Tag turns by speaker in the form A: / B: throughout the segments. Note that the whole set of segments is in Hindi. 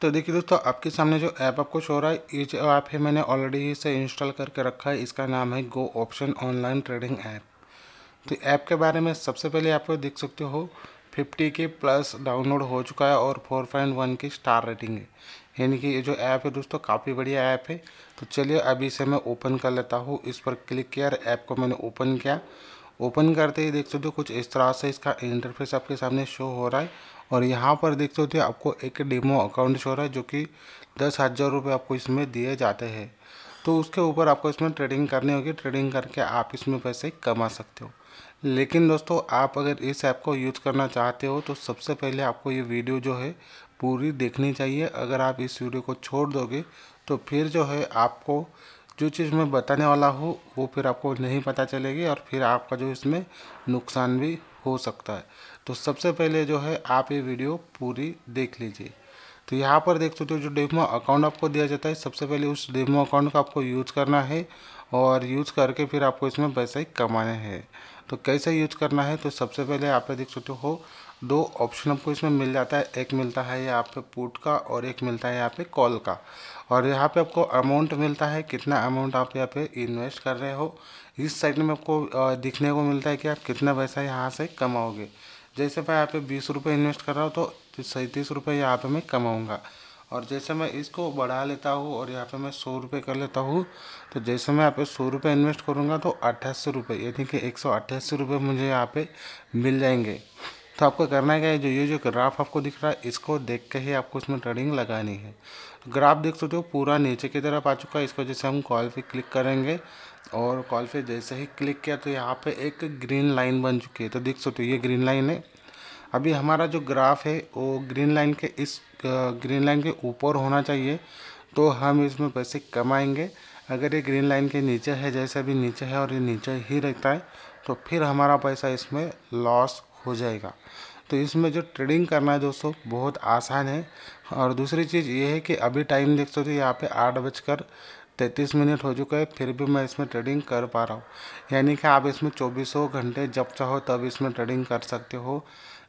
A: तो देखिए दोस्तों आपके सामने जो ऐप आपको शो रहा है ये जो ऐप है मैंने ऑलरेडी इसे इंस्टॉल करके रखा है इसका नाम है go option online trading app तो ऐप के बारे में सबसे पहले आप देख सकते हो फिफ्टी के प्लस डाउनलोड हो चुका है और फोर पॉइंट वन की स्टार रेटिंग है यानी कि ये जो ऐप है दोस्तों काफ़ी बढ़िया ऐप है तो चलिए अभी इसे मैं ओपन कर लेता हूँ इस पर क्लिक किया और ऐप को मैंने ओपन किया ओपन करते ही देख सकते हो कुछ इस तरह से इसका इंटरफेस आपके सामने शो हो रहा है और यहाँ पर देख सकते हो आपको एक डेमो अकाउंट शो रहा है जो कि दस हज़ार रुपये आपको इसमें दिए जाते हैं तो उसके ऊपर आपको इसमें ट्रेडिंग करनी होगी ट्रेडिंग करके आप इसमें पैसे कमा सकते हो लेकिन दोस्तों आप अगर इस ऐप को यूज़ करना चाहते हो तो सबसे पहले आपको ये वीडियो जो है पूरी देखनी चाहिए अगर आप इस वीडियो को छोड़ दोगे तो फिर जो है आपको जो चीज़ मैं बताने वाला हूँ वो फिर आपको नहीं पता चलेगी और फिर आपका जो इसमें नुकसान भी हो सकता है तो सबसे पहले जो है आप ये वीडियो पूरी देख लीजिए तो यहाँ पर देख सकते हो जो डेमो अकाउंट आपको दिया जाता है सबसे पहले उस डेमो अकाउंट का आपको यूज़ करना है और यूज़ करके फिर आपको इसमें पैसे कमाने हैं तो कैसे यूज़ करना है तो सबसे पहले आप देख सकते हो दो ऑप्शन आपको इसमें मिल जाता है एक मिलता है यहाँ पे पुट का और एक मिलता है यहाँ पे कॉल का और यहाँ पे आपको अमाउंट मिलता है कितना अमाउंट आप यहाँ पे इन्वेस्ट कर रहे हो इस साइड में आपको दिखने को मिलता है कि आप कितना पैसा यहाँ से कमाओगे जैसे मैं यहाँ पे बीस रुपये इन्वेस्ट कर रहा हूँ तो सैंतीस रुपये यहाँ पर मैं कमाऊँगा और जैसे मैं इसको बढ़ा लेता हूँ और यहाँ पे मैं सौ रुपये कर लेता हूँ तो जैसे मैं यहाँ पे सौ रुपये इन्वेस्ट करूँगा तो अट्ठासी रुपये यानी कि एक सौ अट्ठासी रुपये मुझे यहाँ पे मिल जाएंगे तो आपको करना है क्या जो ये जो ग्राफ आपको दिख रहा है इसको देख के ही आपको इसमें ट्रेडिंग लगानी है ग्राफ देख सकते हो पूरा नीचे की तरफ आ चुका है इसको जैसे हम कॉल पे क्लिक करेंगे और कॉल पे जैसे ही क्लिक किया तो यहाँ पे एक ग्रीन लाइन बन चुकी है तो देख सकते हो ये ग्रीन लाइन है अभी हमारा जो ग्राफ है वो ग्रीन लाइन के इस ग्रीन लाइन के ऊपर होना चाहिए तो हम इसमें पैसे कमाएँगे अगर ये ग्रीन लाइन के नीचे है जैसे अभी नीचे है और ये नीचे ही रहता है तो फिर हमारा पैसा इसमें लॉस हो जाएगा तो इसमें जो ट्रेडिंग करना है दोस्तों बहुत आसान है और दूसरी चीज़ ये है कि अभी टाइम देख सकते हो यहाँ पे आठ बजकर तैंतीस मिनट हो चुका है फिर भी मैं इसमें ट्रेडिंग कर पा रहा हूँ यानी कि आप इसमें चौबीसों घंटे जब चाहो तब इसमें ट्रेडिंग कर सकते हो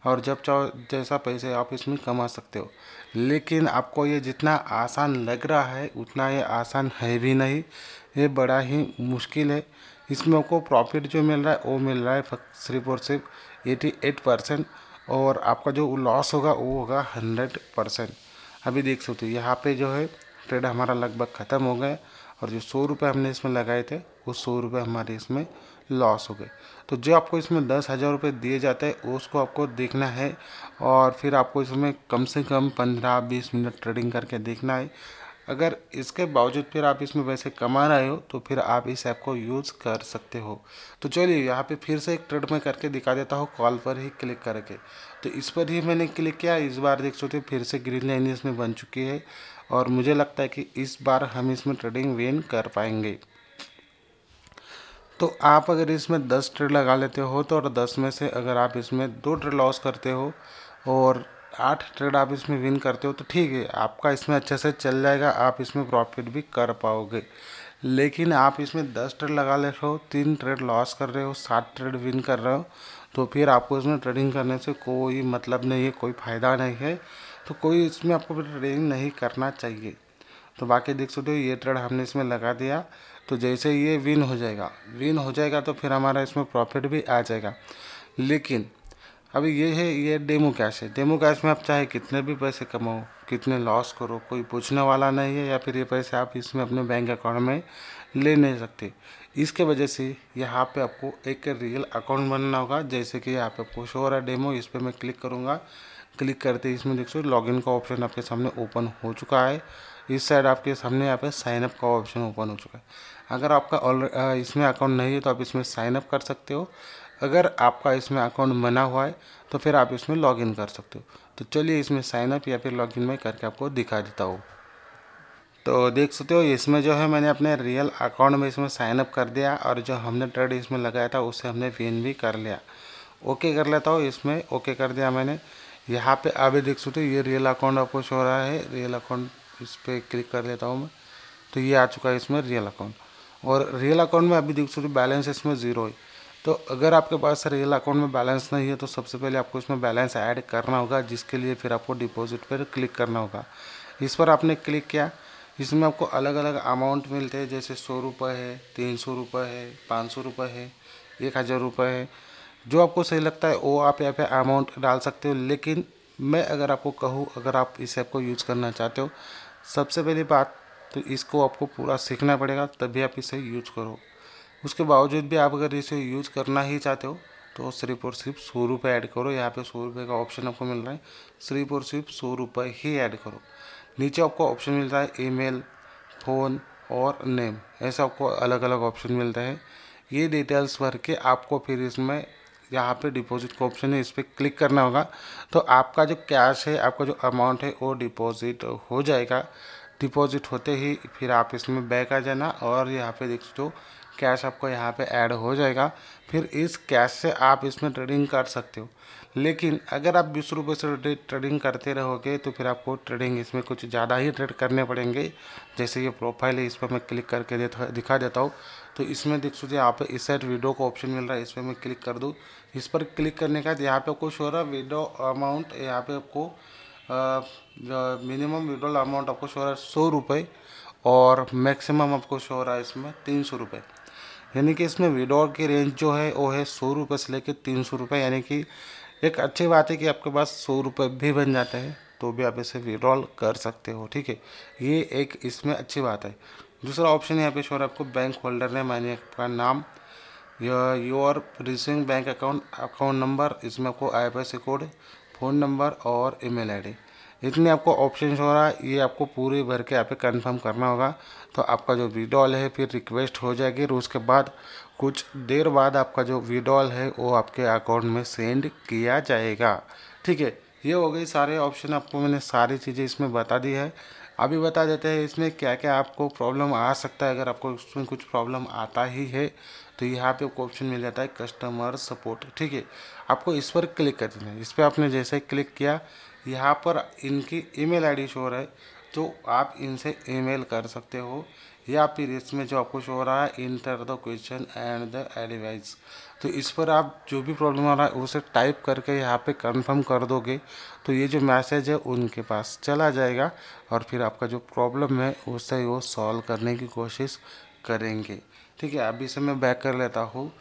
A: और जब चाहो जैसा पैसे आप इसमें कमा सकते हो लेकिन आपको ये जितना आसान लग रहा है उतना ये आसान है भी नहीं ये बड़ा ही मुश्किल है इसमें आपको प्रॉफिट जो मिल रहा है वो मिल रहा है सिर्फ और सिर्फ एटी एट परसेंट और आपका जो लॉस होगा वो होगा हंड्रेड परसेंट अभी देख सकते हो यहाँ पे जो है ट्रेड हमारा लगभग ख़त्म हो गया और जो सौ रुपये हमने इसमें लगाए थे वो सौ रुपये हमारे इसमें लॉस हो गए तो जो आपको इसमें दस हज़ार रुपये दिए जाते हैं उसको आपको देखना है और फिर आपको इसमें कम से कम पंद्रह बीस मिनट ट्रेडिंग करके देखना है अगर इसके बावजूद फिर आप इसमें पैसे कमा रहे हो तो फिर आप इस ऐप को यूज़ कर सकते हो तो चलिए यहाँ पे फिर से एक ट्रेड में करके दिखा देता हूँ कॉल पर ही क्लिक करके तो इस पर ही मैंने क्लिक किया इस बार देख सकते हो फिर से ग्रीन लाइन इसमें बन चुकी है और मुझे लगता है कि इस बार हम इसमें ट्रेडिंग विन कर पाएंगे तो आप अगर इसमें दस ट्रेड लगा लेते हो तो और दस में से अगर आप इसमें दो ट्रेड लॉस करते हो और आठ ट्रेड आप इसमें विन करते हो तो ठीक है आपका इसमें अच्छे से चल जाएगा आप इसमें प्रॉफिट भी कर पाओगे लेकिन आप इसमें दस ट्रेड लगा ले रहे हो तीन ट्रेड लॉस कर रहे हो सात ट्रेड विन कर रहे हो तो फिर आपको इसमें ट्रेडिंग करने से कोई मतलब नहीं है कोई फ़ायदा नहीं है तो कोई इसमें आपको ट्रेडिंग नहीं करना चाहिए तो बाकी देख सकते हो ये ट्रेड हमने इसमें लगा दिया तो जैसे ये विन हो जाएगा विन हो जाएगा तो फिर हमारा इसमें प्रॉफिट भी आ जाएगा लेकिन अभी ये है ये डेमो कैश है डेमो कैश में आप चाहे कितने भी पैसे कमाओ कितने लॉस करो कोई पूछने वाला नहीं है या फिर ये पैसे आप इसमें अपने बैंक अकाउंट में ले नहीं सकते इसके वजह से यहाँ पे आपको एक रियल अकाउंट बनना होगा जैसे कि यहाँ पे आपको शो हो रहा डेमो इस पर मैं क्लिक करूँगा क्लिक करते ही इसमें देख सो लॉगिन का ऑप्शन आपके सामने ओपन हो चुका है इस साइड आपके सामने यहाँ पे साइनअप का ऑप्शन ओपन हो चुका है अगर आपका ऑल इसमें अकाउंट नहीं है तो आप इसमें साइनअप कर सकते हो अगर आपका इसमें अकाउंट बना हुआ है तो फिर आप इसमें लॉगिन कर सकते हो तो चलिए इसमें साइनअप या फिर लॉगिन में करके आपको दिखा देता हूँ तो देख सकते हो इसमें जो है मैंने अपने रियल अकाउंट में इसमें साइनअप कर दिया और जो हमने ट्रेड इसमें लगाया था उससे हमने विन भी कर लिया ओके कर लेता हूँ इसमें ओके कर दिया मैंने यहाँ पे अभी देख सकते हो ये रियल अकाउंट आपको शो हो रहा है रियल अकाउंट इस पर क्लिक कर लेता हूँ मैं तो ये आ चुका है इसमें रियल अकाउंट और रियल अकाउंट में अभी देख सकते हो बैलेंस इसमें ज़ीरो है तो अगर आपके पास रियल अकाउंट में बैलेंस नहीं है तो सबसे पहले आपको इसमें बैलेंस ऐड करना होगा जिसके लिए फिर आपको डिपॉजिट पर क्लिक करना होगा इस पर आपने क्लिक किया इसमें आपको अलग अलग अमाउंट मिलते हैं जैसे सौ रुपये है तीन सौ रुपये है पाँच सौ रुपये है एक हज़ार रुपये है जो आपको सही लगता है वो आप यहाँ पे अमाउंट डाल सकते हो लेकिन मैं अगर आपको कहूँ अगर आप इस ऐप को यूज़ करना चाहते हो सबसे पहली बात तो इसको आपको पूरा सीखना पड़ेगा तभी आप इसे यूज करो उसके बावजूद भी आप अगर इसे यूज़ करना ही चाहते हो तो सिर्फ और सिर्फ सौ रुपये ऐड करो यहाँ पे सौ रुपये का ऑप्शन आपको मिल रहा है सिर्फ और सिर्फ सौ रुपये ही ऐड करो नीचे आपको ऑप्शन मिल रहा है ईमेल फ़ोन और नेम ऐसा आपको अलग अलग ऑप्शन मिलता है ये डिटेल्स भर के आपको फिर इसमें यहाँ पे डिपॉजिट का ऑप्शन है इस पर क्लिक करना होगा तो आपका जो कैश है आपका जो अमाउंट है वो डिपॉजिट हो जाएगा डिपॉजिट होते ही फिर आप इसमें बैक आ जाना और यहाँ पे देख सकते हो कैश आपको यहाँ पे ऐड हो जाएगा फिर इस कैश से आप इसमें ट्रेडिंग कर सकते हो लेकिन अगर आप बीस रुपये से ट्रेडिंग करते रहोगे तो फिर आपको ट्रेडिंग इसमें कुछ ज़्यादा ही ट्रेड करने पड़ेंगे जैसे ये प्रोफाइल है इस पर मैं क्लिक करके देता दिखा देता हूँ तो इसमें देख सोचिए यहाँ पे इस साइड वीडियो का ऑप्शन मिल रहा है इस पर मैं क्लिक कर दूँ इस पर क्लिक करने का यहाँ पर आपको हो रहा है वीडियो अमाउंट यहाँ पर आपको मिनिमम विड्रॉल अमाउंट आपको शो हो रहा है सौ रुपये और मैक्सिमम आपको शो हो रहा है इसमें तीन सौ रुपये यानी कि इसमें विडोर की रेंज जो है वो है सौ रुपये से लेकर तीन सौ रुपये यानी कि एक अच्छी बात है कि आपके पास सौ रुपये भी बन जाते हैं तो भी आप इसे विड्रॉल कर सकते हो ठीक है ये एक इसमें अच्छी बात है दूसरा ऑप्शन यहाँ पे शोर आपको बैंक होल्डर ने मैंने आपका नाम your receiving bank account account number इसमें आपको आई कोड फ़ोन नंबर और ईमेल आईडी इतने आपको ऑप्शन हो रहा है ये आपको पूरे भर के यहाँ पे कंफर्म करना होगा तो आपका जो विड्रॉल है फिर रिक्वेस्ट हो जाएगी और उसके बाद कुछ देर बाद आपका जो विड्रॉल है वो आपके अकाउंट में सेंड किया जाएगा ठीक है ये हो गई सारे ऑप्शन आपको मैंने सारी चीज़ें इसमें बता दी है अभी बता देते हैं इसमें क्या क्या आपको प्रॉब्लम आ सकता है अगर आपको इसमें कुछ प्रॉब्लम आता ही है तो यहाँ पे आपको ऑप्शन मिल जाता है कस्टमर सपोर्ट ठीक है आपको इस पर क्लिक कर देना है इस पर आपने जैसे क्लिक किया यहाँ पर इनकी ईमेल आईडी शो रहा है तो आप इनसे ईमेल कर सकते हो या फिर इसमें जो आपको शो हो रहा है enter the question and the advice तो इस पर आप जो भी प्रॉब्लम आ रहा है उसे टाइप करके यहाँ पे कंफर्म कर दोगे तो ये जो मैसेज है उनके पास चला जाएगा और फिर आपका जो प्रॉब्लम है उसे वो सॉल्व करने की कोशिश करेंगे ठीक है अभी से मैं बैक कर लेता हूँ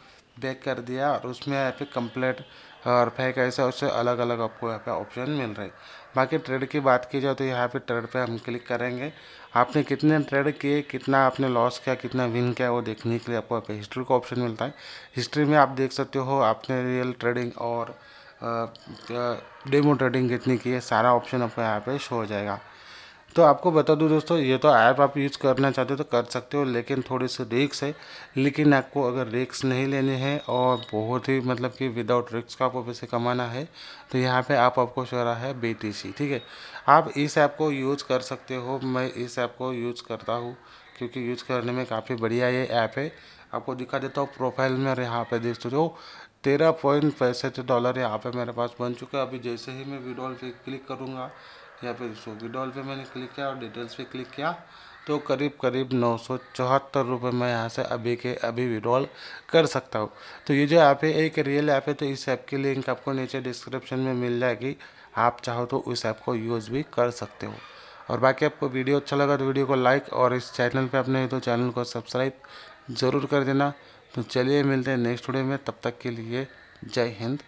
A: बैक कर दिया और उसमें यहाँ पे कंप्लेट और फैक ऐसा उससे अलग अलग आपको यहाँ पे ऑप्शन मिल रहे हैं बाकी ट्रेड की बात की जाए तो यहाँ पे ट्रेड पे हम क्लिक करेंगे आपने कितने ट्रेड किए कितना आपने लॉस किया कितना विन किया वो देखने के लिए आपको यहाँ पे हिस्ट्री का ऑप्शन मिलता है हिस्ट्री में आप देख सकते हो आपने रियल ट्रेडिंग और डेमो ट्रेडिंग कितनी की है सारा ऑप्शन आपको यहाँ पर शो हो जाएगा तो आपको बता दूं दोस्तों ये तो ऐप आप यूज़ करना चाहते हो तो कर सकते हो लेकिन थोड़े से रिक्स है लेकिन आपको अगर रिक्स नहीं लेने हैं और बहुत ही मतलब कि विदाउट रिक्स का आपको पैसे कमाना है तो यहाँ पे आप आपको शो रहा है बी ठीक है आप इस ऐप को यूज़ कर सकते हो मैं इस ऐप को यूज़ करता हूँ क्योंकि यूज़ करने में काफ़ी बढ़िया ये ऐप है आपको दिखा देता हूँ प्रोफाइल में और यहाँ पर देख सकते हो तेरह पॉइंट पैंसठ डॉलर यहाँ पे मेरे पास बन चुका है अभी जैसे ही मैं विड्रॉल पे क्लिक करूँगा या फिर स्विगी डॉल पे मैंने क्लिक किया और डिटेल्स पे क्लिक किया तो करीब करीब नौ सौ चौहत्तर रुपये मैं यहाँ से अभी के अभी विड्रॉल कर सकता हूँ तो ये जो ऐप है एक रियल ऐप है तो इस ऐप की लिंक आपको नीचे डिस्क्रिप्शन में मिल जाएगी आप चाहो तो उस ऐप को यूज़ भी कर सकते हो और बाकी आपको वीडियो अच्छा लगा तो वीडियो को लाइक और इस चैनल पर अपने तो चैनल को सब्सक्राइब ज़रूर कर देना तो चलिए मिलते हैं नेक्स्ट वीडियो में तब तक के लिए जय हिंद